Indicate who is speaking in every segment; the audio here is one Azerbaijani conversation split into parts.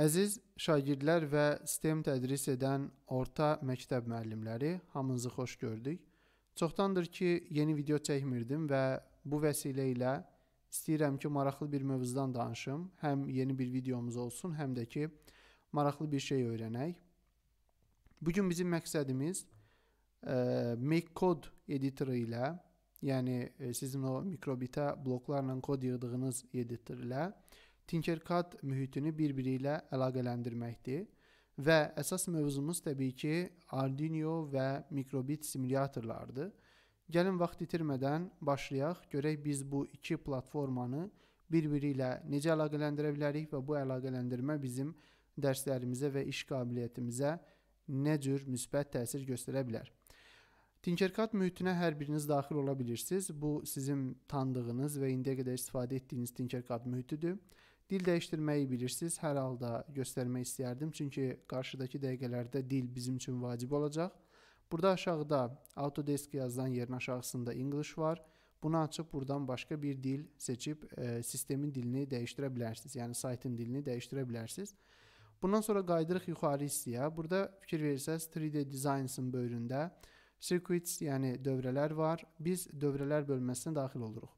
Speaker 1: Əziz şagirdlər və STEM tədris edən orta məktəb müəllimləri, hamınızı xoş gördük. Çoxdandır ki, yeni video çəkmirdim və bu vəsilə ilə istəyirəm ki, maraqlı bir mövzudan danışım. Həm yeni bir videomuz olsun, həm də ki, maraqlı bir şey öyrənək. Bu gün bizim məqsədimiz e, MakeCode editoru ilə, yəni e, sizin o mikrobitə bloklarla kod yığdığınız editor ilə e, Tinkercad mühitini bir-biri ilə əlaqələndirməkdir və əsas mövzumuz təbii ki, Arduino və mikrobit simulyatorlardır. Gəlin vaxt itirmədən başlayaq, görək biz bu iki platformanı bir-biri ilə necə əlaqələndirə bilərik və bu əlaqələndirmə bizim dərslərimizə və iş qabiliyyətimizə nə cür müsbət təsir göstərə bilər. Tinkercad mühitinə hər biriniz daxil ola bilirsiniz. Bu sizin tanıdığınız və indiyə qədər istifadə etdiyiniz Tinkercad mühitidir. Dil dəyişdirməyi bilirsiniz, hər halda göstərmək istərdim, çünki qarşıdakı dəqiqələrdə dil bizim üçün vacib olacaq. Burada aşağıda Autodesk yazılan yerin aşağısında English var. Bunu açıb buradan başqa bir dil seçib e, sistemin dilini dəyişdirə bilərsiniz. Yəni saytın dilini dəyişdirə bilərsiniz. Bundan sonra qayıdırıq yuxarı hissəyə. Burada fikir versəz 3D Designs-ın böyründə circuits, yəni dövrələr var. Biz dövrələr bölməsinə daxil oluruq.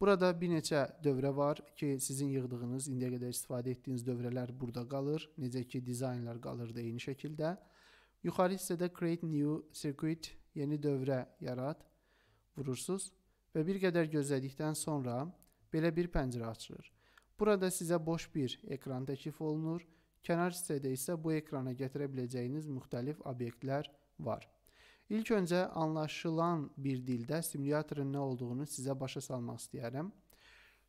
Speaker 1: Burada bir neçə dövrə var ki, sizin yığdığınız, indiyə qədər istifadə etdiyiniz dövrələr burada qalır. Necə ki, dizaynlar qalır da eyni şəkildə. Yuxarı hissədə create new circuit, yeni dövrə yarat vurursunuz və bir qədər gözlədikdən sonra belə bir pəncərə açılır. Burada sizə boş bir ekran təklif olunur. Kənar hissədə isə bu ekrana gətirə biləcəyiniz müxtəlif obyektlər var. İlk öncə anlaşılan bir dildə simulyatorun nə olduğunu sizə başa salmaq istəyərəm.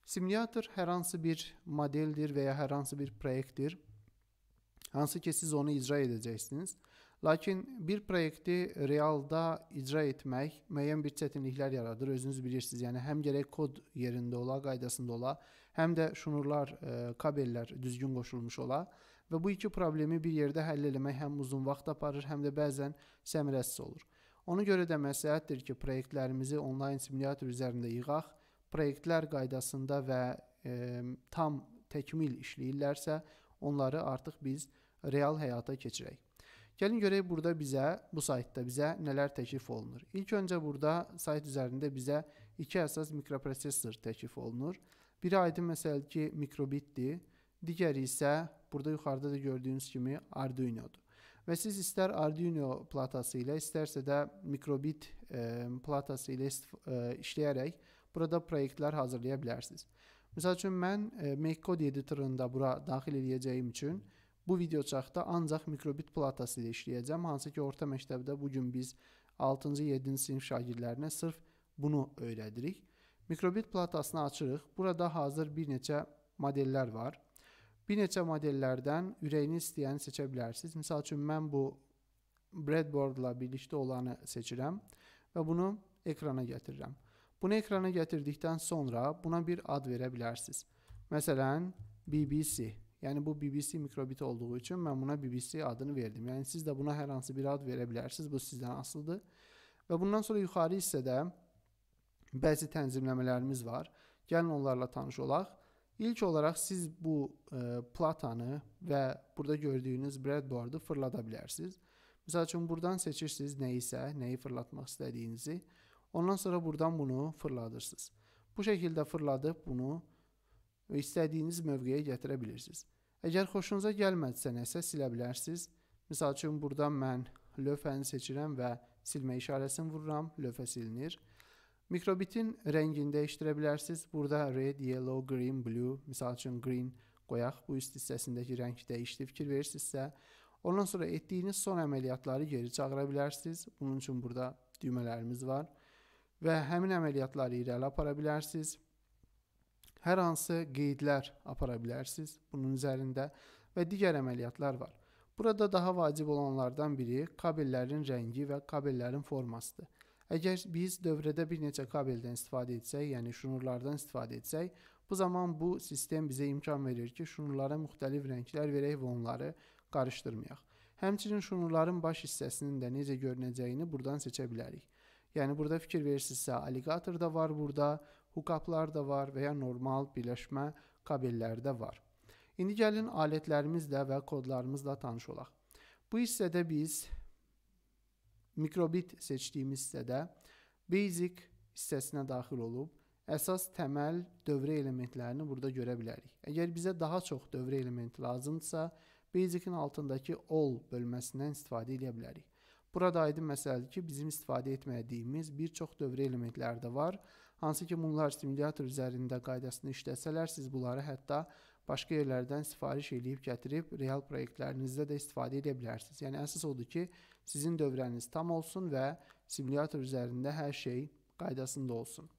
Speaker 1: Simulyator hər hansı bir modeldir və ya hər hansı bir proyektdir. Hansı ki siz onu icra edəcəksiniz. Lakin bir proyekti realda icra etmək müəyyən bir çətinliklər yaradır. Özünüz bilirsiniz. Yəni həm gərək kod yerində ola, qaydasında ola, həm də şnurlar, e, kabellər düzgün qoşulmuş ola və bu iki problemi bir yerdə həll etmək həm uzun vaxt aparır, həm də bəzən səmərəsiz olur. Ona görə də məsləhətdir ki, layihələrimizi onlayn simulyator üzərində yığaq. Layihələr qaydasında və e, tam təkmil işləyirlərsə, onları artıq biz real həyata keçirək. Gəlin görək burada bizə, bu saytda bizə nələr təklif olunur. İlk öncə burada sayt üzərində bizə iki əsas mikroprosessor təklif olunur. Biri aydın məsəl ki, mikrobitdir. Digəri isə burada yuxarıda da gördüyünüz kimi Arduinodur. Və siz istər Arduino platası ilə, istərsə də mikrobit e, platası ilə e, işləyərək burada layihələr hazırlaya bilərsiniz. Məsəl üçün mən e, MakeCode editorunda bura daxil edəcəyim üçün bu videoçaqda ancaq mikrobit platası ilə işləyəcəm. Hansı ki, orta məktəbdə bu gün biz 6-cı, 7-ci sinif şagirdlərinə sırf bunu öyrədirik. Mikrobit platasını açırıq. Burada hazır bir neçə modeller var. Bir neçə modellerden ürəyini istəyəni seçə bilərsiniz. Məsəl üçün mən bu breadboardla birlikte olanı seçirəm və bunu ekrana gətirirəm. Bunu ekrana gətirdikdən sonra buna bir ad verə bilərsiniz. Məsələn, BBC. Yəni bu BBC mikrobit olduğu üçün mən buna BBC adını verdim. Yəni siz də buna hər hansı bir ad verə bilərsiniz. Bu sizdən asılıdır. Və bundan sonra yuxarı hissədə bəzi tənzimləmələrimiz var. Gəlin onlarla tanış olaq. İlk olaraq siz bu e, platanı və burada gördüyünüz breadboardu fırlada bilərsiniz. Məsəl üçün buradan seçirsiniz nəyisə, nəyi fırlatmaq istədiyinizi. Ondan sonra buradan bunu fırladırsınız. Bu şəkildə fırladıb bunu istədiyiniz mövqeyə gətirə bilirsiniz. Əgər xoşunuza gəlmədisə nəsə silə bilərsiniz. Məsəl üçün buradan mən lövhəni seçirəm və silmə işarəsini vururam, lövhə silinir. Mikrobitin rəngini dəyişdirə bilərsiniz. Burada red, yellow, green, blue, misal üçün green qoyaq. Bu üst hissəsindəki rəng dəyişdi fikir verirsinizsə, ondan sonra etdiyiniz son əməliyyatları geri çağıra bilərsiniz. Bunun üçün burada düymələrimiz var və həmin əməliyyatları irəli apara bilərsiniz. Hər hansı qeydlər apara bilərsiniz bunun üzərində və digər əməliyyatlar var. Burada daha vacib olanlardan biri kabellərin rəngi və kabellərin formasıdır. Əgər biz dövrədə bir neçə kabeldən istifadə etsək, yəni şnurlardan istifadə etsək, bu zaman bu sistem bizə imkan verir ki, şnurlara müxtəlif rənglər verək və onları qarışdırmayaq. Həmçinin şnurların baş hissəsinin də necə görünəcəyini buradan seçə bilərik. Yəni burada fikir verirsinizsə, alligator da var burada, hookaplar da var və ya normal birləşmə kabelləri də var. İndi gəlin alətlərimizlə və kodlarımızla tanış olaq. Bu hissədə biz Mikrobit seçdiyimiz hissədə basic hissəsinə daxil olub əsas təməl dövrə elementlərini burada görə bilərik. Əgər bizə daha çox dövrə elementi lazımdırsa, basic-in altındakı all bölməsindən istifadə edə bilərik. Burada aydın məsələdir ki, bizim istifadə etmədiyimiz bir çox dövrə elementləri də var. Hansı ki, bunlar simulyator üzərində qaydasını işləsələr, siz bunları hətta başqa yerlərdən sifariş eləyib gətirib real layihələrinizdə də istifadə edə bilərsiniz. Yəni əsas odur ki, sizin dövrəniz tam olsun və simulyator üzərində hər şey qaydasında olsun.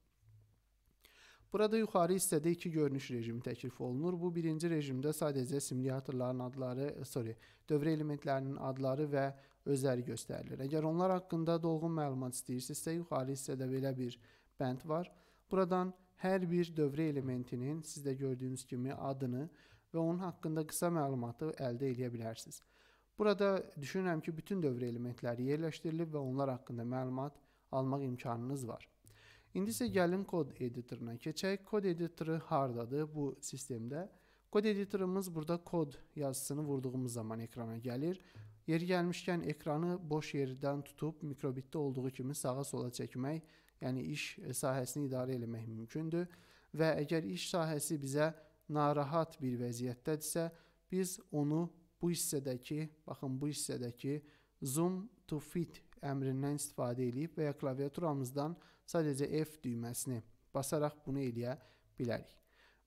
Speaker 1: Burada yuxarı hissədə iki görünüş rejimi təklif olunur. Bu birinci rejimdə sadəcə simulyatorların adları, e, sorry, dövrə elementlərinin adları və özləri göstərilir. Əgər onlar haqqında dolğun məlumat istəyirsinizsə, yuxarı hissədə belə bir bənd var. Buradan Hər bir dövrə elementinin sizdə gördüyünüz kimi adını və onun haqqında qısa məlumatı əldə edə bilərsiniz. Burada düşünürəm ki, bütün dövrə elementləri yerləşdirilib və onlar haqqında məlumat almaq imkanınız var. İndi isə gəlin kod editoruna keçək. Kod editoru hardadır bu sistemdə? Kod editorımız burada kod yazısını vurduğumuz zaman ekrana gəlir. Yeri gəlmişkən ekranı boş yerdən tutub mikrobitdə olduğu kimi sağa sola çəkmək yəni iş sahəsini idarə etmək mümkündür və əgər iş sahəsi bizə narahat bir vəziyyətdədirsə, biz onu bu hissədəki, baxın bu hissədəki zoom to fit əmrindən istifadə edib və ya klaviaturamızdan sadəcə F düyməsini basaraq bunu eləyə bilərik.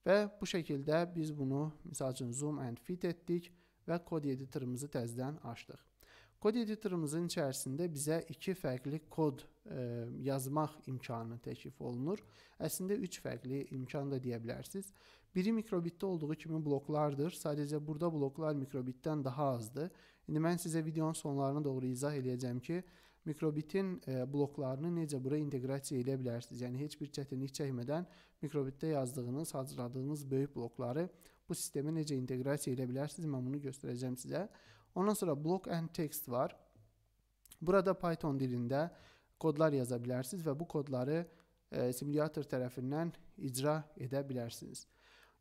Speaker 1: Və bu şəkildə biz bunu, məsəl üçün zoom and fit etdik və kod editorımızı təzədən açdıq. Kod editorımızın içərisində bizə iki fərqli kod ə, e, yazmaq imkanı təklif olunur. Əslində 3 fərqli imkan da deyə bilərsiniz. Biri mikrobitdə olduğu kimi bloklardır. Sadəcə burada bloklar mikrobitdən daha azdır. İndi mən sizə videonun sonlarına doğru izah edəcəm ki, mikrobitin ə, e, bloklarını necə bura inteqrasiya edə bilərsiniz. Yəni heç bir çətinlik çəkmədən mikrobitdə yazdığınız, hazırladığınız böyük blokları bu sistemə necə inteqrasiya edə bilərsiniz? Mən bunu göstərəcəm sizə. Ondan sonra block and text var. Burada Python dilində kodlar yaza bilərsiniz və bu kodları e, simulyator tərəfindən icra edə bilərsiniz.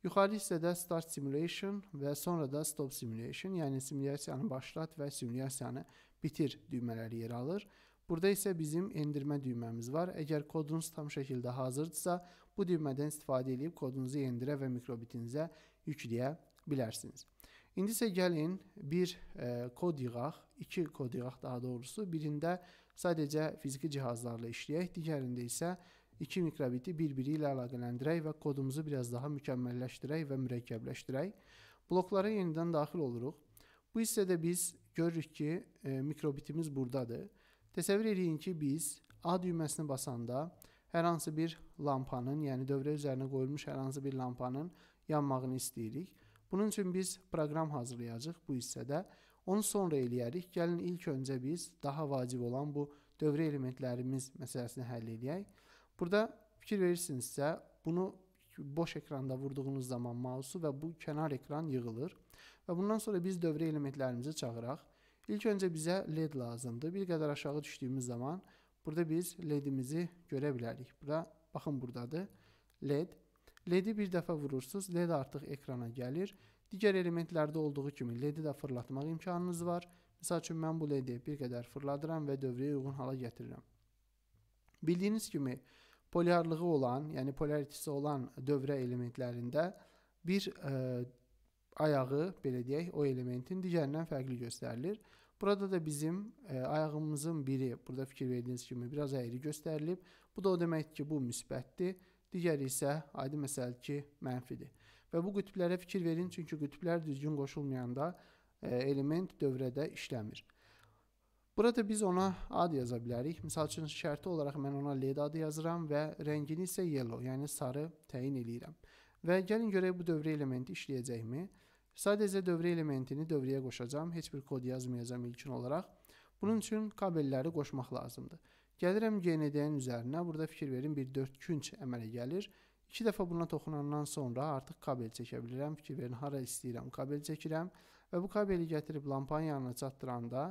Speaker 1: Yuxarı hissədə start simulation və sonra da stop simulation, yəni simulyasiyanı başlat və simulyasiyanı bitir düymələri yer alır. Burada isə bizim endirmə düyməmiz var. Əgər kodunuz tam şəkildə hazırdırsa, bu düymədən istifadə edib kodunuzu endirə və mikrobitinizə yükləyə bilərsiniz. İndi isə gəlin bir ə, e, kod yığaq, iki kod yığaq daha doğrusu. Birində sadəcə fiziki cihazlarla işləyək, digərində isə iki mikrobiti bir-biri ilə əlaqələndirək və kodumuzu biraz daha mükəmməlləşdirək və mürəkkəbləşdirək. Bloklara yenidən daxil oluruq. Bu hissədə biz görürük ki, e, mikrobitimiz burdadır. Təsəvvür edin ki, biz A düyməsini basanda hər hansı bir lampanın, yəni dövrə üzərinə qoyulmuş hər hansı bir lampanın yanmağını istəyirik. Bunun üçün biz proqram hazırlayacağıq bu hissədə. Onu sonra eləyərik. Gəlin ilk öncə biz daha vacib olan bu dövrə elementlərimiz məsələsini həll eləyək. Burada fikir verirsinizsə, bunu boş ekranda vurduğunuz zaman mausu və bu kənar ekran yığılır. Və bundan sonra biz dövrə elementlərimizi çağıraq. İlk öncə bizə LED lazımdır. Bir qədər aşağı düşdüyümüz zaman burada biz LED'imizi görə bilərik. Bura, baxın buradadır. LED. LED-i bir dəfə vurursunuz, LED artıq ekrana gəlir. Digər elementlərdə olduğu kimi LED-i də fırlatmaq imkanınız var. Məsəl üçün, mən bu LED-i bir qədər fırladıram və dövrəyə uyğun hala gətirirəm. Bildiyiniz kimi, polyarlığı olan, yəni polaritisi olan dövrə elementlərində bir ə, e, ayağı, belə deyək, o elementin digərindən fərqli göstərilir. Burada da bizim ə, e, ayağımızın biri, burada fikir verdiyiniz kimi biraz əyri göstərilib. Bu da o deməkdir ki, bu müsbətdir digəri isə aydın məsələdir ki, mənfidir. Və bu qütblərə fikir verin, çünki qütblər düzgün qoşulmayanda e, element dövrədə işləmir. Burada biz ona ad yaza bilərik. Məsəl üçün şərti olaraq mən ona led adı yazıram və rəngini isə yellow, yəni sarı təyin eləyirəm. Və gəlin görək bu dövrə elementi işləyəcəkmi? Sadəcə dövrə elementini dövrəyə qoşacağam, heç bir kod yazmayacağam ilkin olaraq. Bunun üçün kabelləri qoşmaq lazımdır. Gəlirəm GND-nin üzərinə. Burada fikir verin, bir 4 künc əmələ gəlir. 2 dəfə buna toxunandan sonra artıq kabel çəkə bilirəm. Fikir verin, hara istəyirəm kabel çəkirəm və bu kabeli gətirib lampanın yanına çatdıranda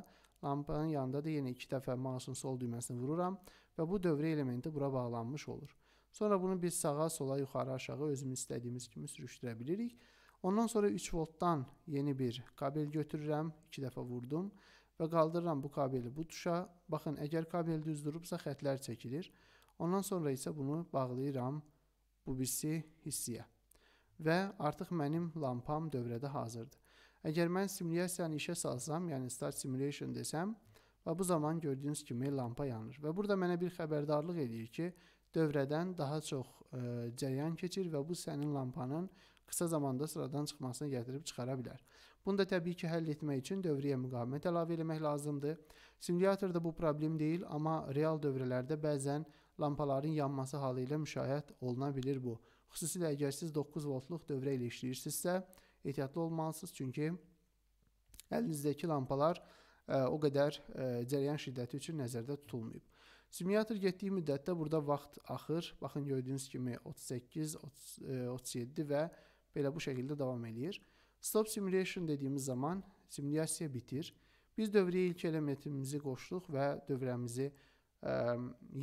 Speaker 1: lampanın yanında da yenə 2 dəfə mausun sol düyməsini vururam və bu dövrə elementi bura bağlanmış olur. Sonra bunu biz sağa, sola, yuxarı, aşağı özümüz istədiyimiz kimi sürüşdürə bilirik. Ondan sonra 3 voltdan yeni bir kabel götürürəm, 2 dəfə vurdum və qaldırıram bu kabeli bu tuşa. Baxın, əgər kabel düz durubsa xətlər çəkilir. Ondan sonra isə bunu bağlayıram bu birisi hissiyə. Və artıq mənim lampam dövrədə hazırdır. Əgər mən simulyasiyanı işə salsam, yəni start simulation desəm, və bu zaman gördüyünüz kimi lampa yanır. Və burada mənə bir xəbərdarlıq eləyir ki, dövrədən daha çox ə, e, cəryan keçir və bu sənin lampanın qısa zamanda sıradan çıxmasına gətirib çıxara bilər. Bunu da təbii ki, həll etmək üçün dövrəyə müqavimət əlavə etmək lazımdır. Simulyatorda bu problem deyil, amma real dövrələrdə bəzən lampaların yanması halı ilə müşahidə oluna bilir bu. Xüsusilə əgər siz 9 voltluq dövrə ilə işləyirsinizsə, ehtiyatlı olmalısınız, çünki əlinizdəki lampalar ə, e, o qədər ə, e, cəryan şiddəti üçün nəzərdə tutulmayıb. Simulyator getdiyi müddətdə burada vaxt axır. Baxın gördüyünüz kimi 38, 30, ə, 37 və Belə bu şəkildə davam eləyir. Stop simulation dediyimiz zaman simulyasiya bitir. Biz dövrəyə ilk elementimizi qoşduq və dövrəmizi ə,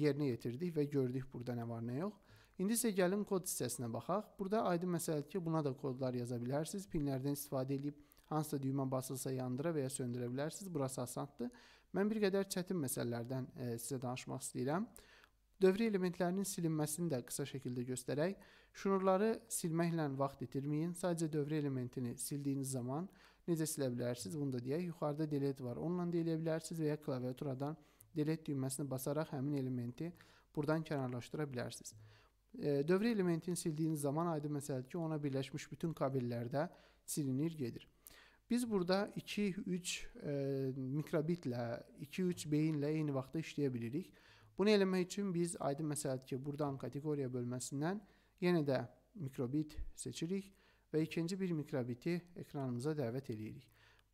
Speaker 1: yerinə yetirdik və gördük burada nə var, nə yox. İndi isə gəlin kod hissəsinə baxaq. Burada aydın məsələdir ki, buna da kodlar yaza bilərsiniz. Pinlərdən istifadə edib hansısa düymə basılsa yandıra və ya söndürə bilərsiniz. Burası asandır. Mən bir qədər çətin məsələlərdən ə, sizə danışmaq istəyirəm. Dövrü elementlərinin silinməsini də qısa şəkildə göstərək. Şnurları silməklə vaxt itirməyin. Sadəcə dövrü elementini sildiyiniz zaman necə silə bilərsiniz? Bunu da deyək. Yuxarıda delete var. Onunla da eləyə bilərsiniz və ya klaviaturadan delete düyməsini basaraq həmin elementi buradan kənarlaşdıra bilərsiniz. E, dövrü elementini sildiyiniz zaman aydın məsələdir ki, ona birləşmiş bütün kabellərdə silinir, gedir. Biz burada 2-3 e, mikrobitlə, 2-3 beyinlə eyni vaxtda işləyə bilirik. Bunu eləmək üçün biz aydın məsələdir ki, buradan kateqoriya bölməsindən yenə də mikrobit seçirik və ikinci bir mikrobiti ekranımıza dəvət edirik.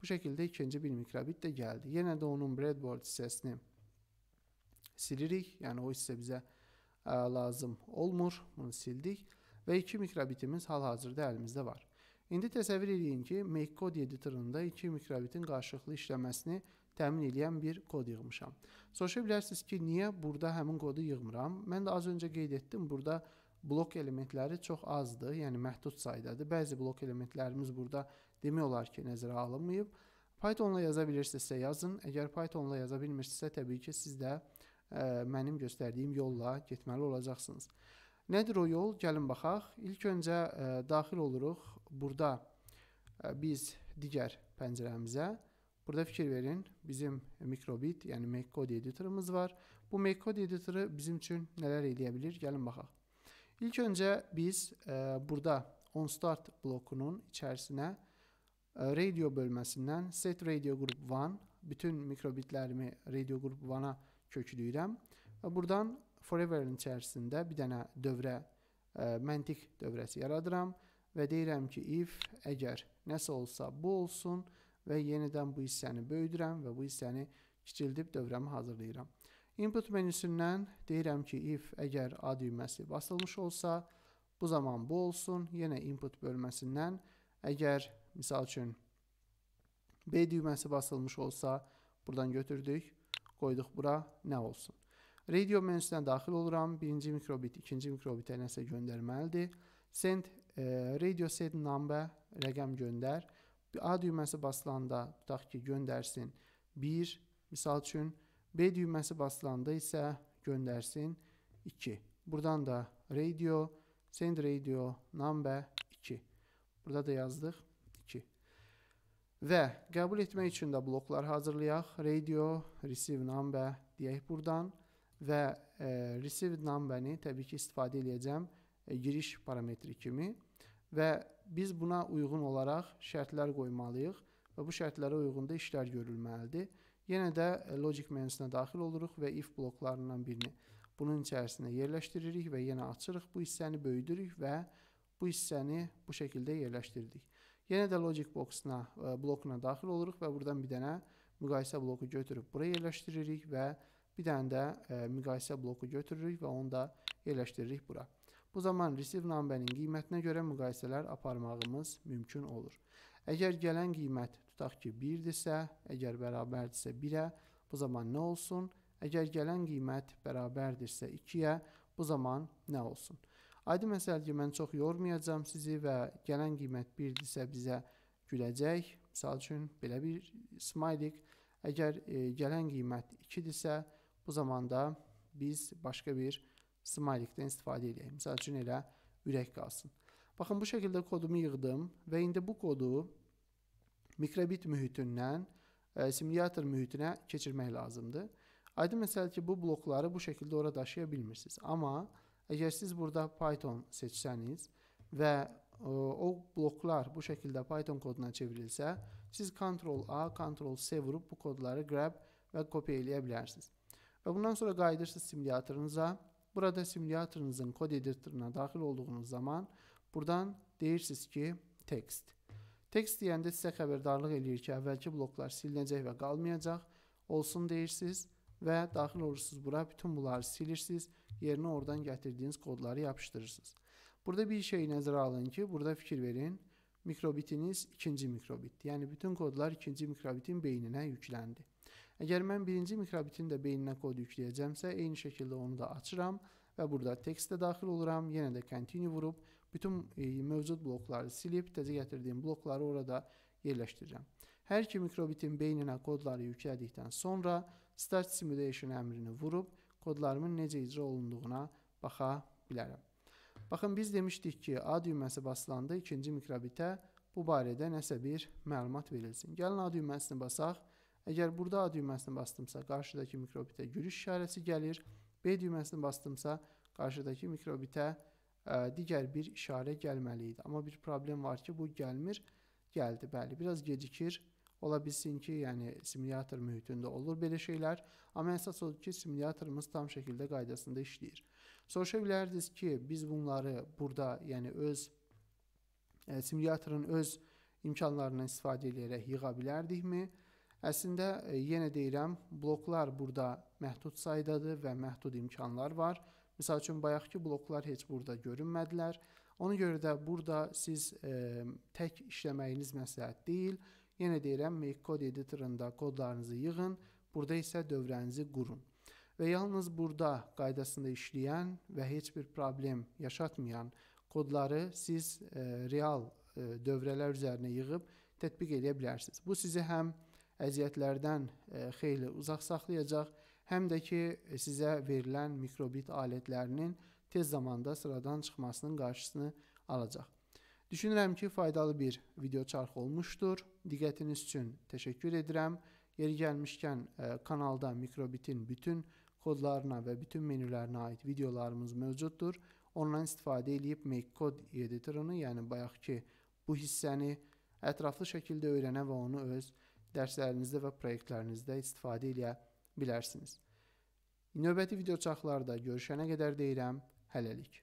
Speaker 1: Bu şəkildə ikinci bir mikrobit də gəldi. Yenə də onun breadboard hissəsini silirik, yəni o hissə bizə ə, lazım olmur, bunu sildik və 2 mikrobitimiz hal-hazırda əlimizdə var. İndi təsəvvür edin ki, MakeCode editorında 2 mikrobitin qarşılıqlı işləməsini təmin edən bir kod yığmışam. Soruşa bilərsiniz ki, niyə burada həmin kodu yığmıram? Mən də az öncə qeyd etdim, burada blok elementləri çox azdır, yəni məhdud saydadır. Bəzi blok elementlərimiz burada demək olar ki, nəzərə alınmayıb. Pythonla yaza bilirsinizsə yazın. Əgər Pythonla yaza bilmirsinizsə, təbii ki, siz də ə, e, mənim göstərdiyim yolla getməli olacaqsınız. Nədir o yol? Gəlin baxaq. İlk öncə ə, e, daxil oluruq. Burada ə, e, biz digər pəncərəmizə Burada fikir verin. Bizim Microbit, yəni MacCode editorımız var. Bu MacCode editoru bizim üçün nələr eləyə bilər? Gəlin baxaq. İlk öncə biz e, burada onStart blokunun içərisinə e, radio bölməsindən set radio group 1 bütün mikrobitlərimi radio group 1-a köklüyürəm və buradan forever-in içərisində bir dənə dövrə e, məntiq dövrəsi yaradıram və deyirəm ki if əgər nəsə olsa bu olsun və və yenidən bu hissəni böyüdürəm və bu hissəni kiçildib dövrəmi hazırlayıram. Input menüsündən deyirəm ki, if əgər A düyməsi basılmış olsa, bu zaman bu olsun. Yenə input bölməsindən əgər misal üçün B düyməsi basılmış olsa, buradan götürdük, qoyduq bura nə olsun. Radio menüsünə daxil oluram. Birinci mikrobit, ikinci mikrobitə nəsə göndərməlidir. Send, e, radio send number, rəqəm göndər. A düyməsi basılanda tutaq ki, göndərsin 1, misal üçün B düyməsi basılanda isə göndərsin 2. Buradan da radio, send radio number 2. Burada da yazdıq 2. Və qəbul etmək üçün də bloklar hazırlayaq. Radio, receive number deyək buradan və e, receive number-ni təbii ki, istifadə edəcəm e, giriş parametri kimi və biz buna uyğun olaraq şərtlər qoymalıyıq və bu şərtlərə uyğun da işlər görülməlidir. Yenə də e, logic menüsünə daxil oluruq və if bloklarından birini bunun içərisinə yerləşdiririk və yenə açırıq. Bu hissəni böyüdürük və bu hissəni bu şəkildə yerləşdirdik. Yenə də logic boxuna, e, blokuna daxil oluruq və buradan bir dənə müqayisə bloku götürüb bura yerləşdiririk və bir dənə də e, müqayisə bloku götürürük və onu da yerləşdiririk bura. Bu zaman receive namebənin qiymətinə görə müqayisələr aparmağımız mümkün olur. Əgər gələn qiymət tutaq ki 1-dirsə, əgər bərabərdirsə 1-ə, bu zaman nə olsun? Əgər gələn qiymət bərabərdirsə 2-yə, bu zaman nə olsun? Adi məsəl ki, mən çox yormayacağım sizi və gələn qiymət 1-dirsə bizə güləcək. Misal üçün, belə bir smaylik. Əgər e, gələn qiymət 2-dirsə, bu zaman da biz başqa bir smaylikdən istifadə edək. Məsəl üçün elə ürək qalsın. Baxın bu şəkildə kodumu yığdım və indi bu kodu mikrobit mühitindən e, simulyator mühitinə keçirmək lazımdır. Aydın məsəl ki, bu blokları bu şəkildə ora daşıya bilmirsiniz. Amma əgər siz burada Python seçsəniz və e, o bloklar bu şəkildə Python koduna çevrilsə, siz Ctrl A, Ctrl C vurub bu kodları grab və kopya eləyə bilərsiniz. Və bundan sonra qayıdırsınız simulyatorunuza Burada simulyatorunuzun kod editorına daxil olduğunuz zaman buradan deyirsiniz ki text. Text deyəndə sizə xəbərdarlıq eləyir ki, əvvəlki bloklar silinəcək və qalmayacaq. Olsun deyirsiniz və daxil olursunuz bura, bütün bunları silirsiniz, yerinə oradan gətirdiyiniz kodları yapışdırırsınız. Burada bir şey nəzərə alın ki, burada fikir verin. Mikrobitiniz ikinci mikrobit. Yəni bütün kodlar ikinci mikrobitin beyninə yükləndi. Əgər mən birinci mikrobitin də beyninə kod yükləyəcəmsə, eyni şəkildə onu da açıram və burada tekstə daxil oluram, yenə də continue vurub bütün e, mövcud blokları silib təzə gətirdiyim blokları orada yerləşdirirəm. Hər iki mikrobitin beyninə kodları yüklədikdən sonra start simulation əmrini vurub kodlarımın necə icra olunduğuna baxa bilərəm. Baxın, biz demişdik ki, A düyməsi basılanda ikinci mikrobitə bu barədə nəsə bir məlumat verilsin. Gəlin A düyməsini basaq. Əgər burada A düyməsini bastımsa, qarşıdakı mikrobitə gülüş işarəsi gəlir. B düyməsini bastımsa, qarşıdakı mikrobitə ə, e, digər bir işarə gəlməli idi. Amma bir problem var ki, bu gəlmir. Gəldi, bəli, biraz gecikir. Ola bilsin ki, yəni simulyator mühitində olur belə şeylər, amma əsas odur ki, simulyatorımız tam şəkildə qaydasında işləyir. Soruşa bilərdiniz ki, biz bunları burada, yəni öz e, simulyatorun öz imkanlarından istifadə edərək yığa bilərdikmi? mi? Əslində e, yenə deyirəm, bloklar burada məhdud saydadır və məhdud imkanlar var. Məsəl üçün bayaqki bloklar heç burada görünmədilər. Ona görə də burada siz e, tək işləməyiniz məsləhət deyil. Yenə deyirəm, Make Code editorında kodlarınızı yığın, burada isə dövrənizi qurun. Və yalnız burada qaydasında işləyən və heç bir problem yaşatmayan kodları siz e, real e, dövrələr üzərinə yığıb tətbiq edə bilərsiniz. Bu sizi həm e, əziyyətlərdən e, xeyli uzaq saxlayacaq, həm də ki e, sizə verilən mikrobit alətlərinin tez zamanda sıradan çıxmasının qarşısını alacaq. Düşünürəm ki, faydalı bir video çarxı olmuşdur. Diqqətiniz üçün təşəkkür edirəm. Yeri gəlmişkən e, kanalda mikrobitin bütün kodlarına və bütün menülərinə aid videolarımız mövcuddur. Ondan istifadə edib MakeCode editorunu, yəni bayaqki bu hissəni ətraflı şəkildə öyrənə və onu öz dərslərinizdə və proyektlərinizdə istifadə edə bilərsiniz. Növbəti video çaxlarda görüşənə qədər deyirəm, hələlik.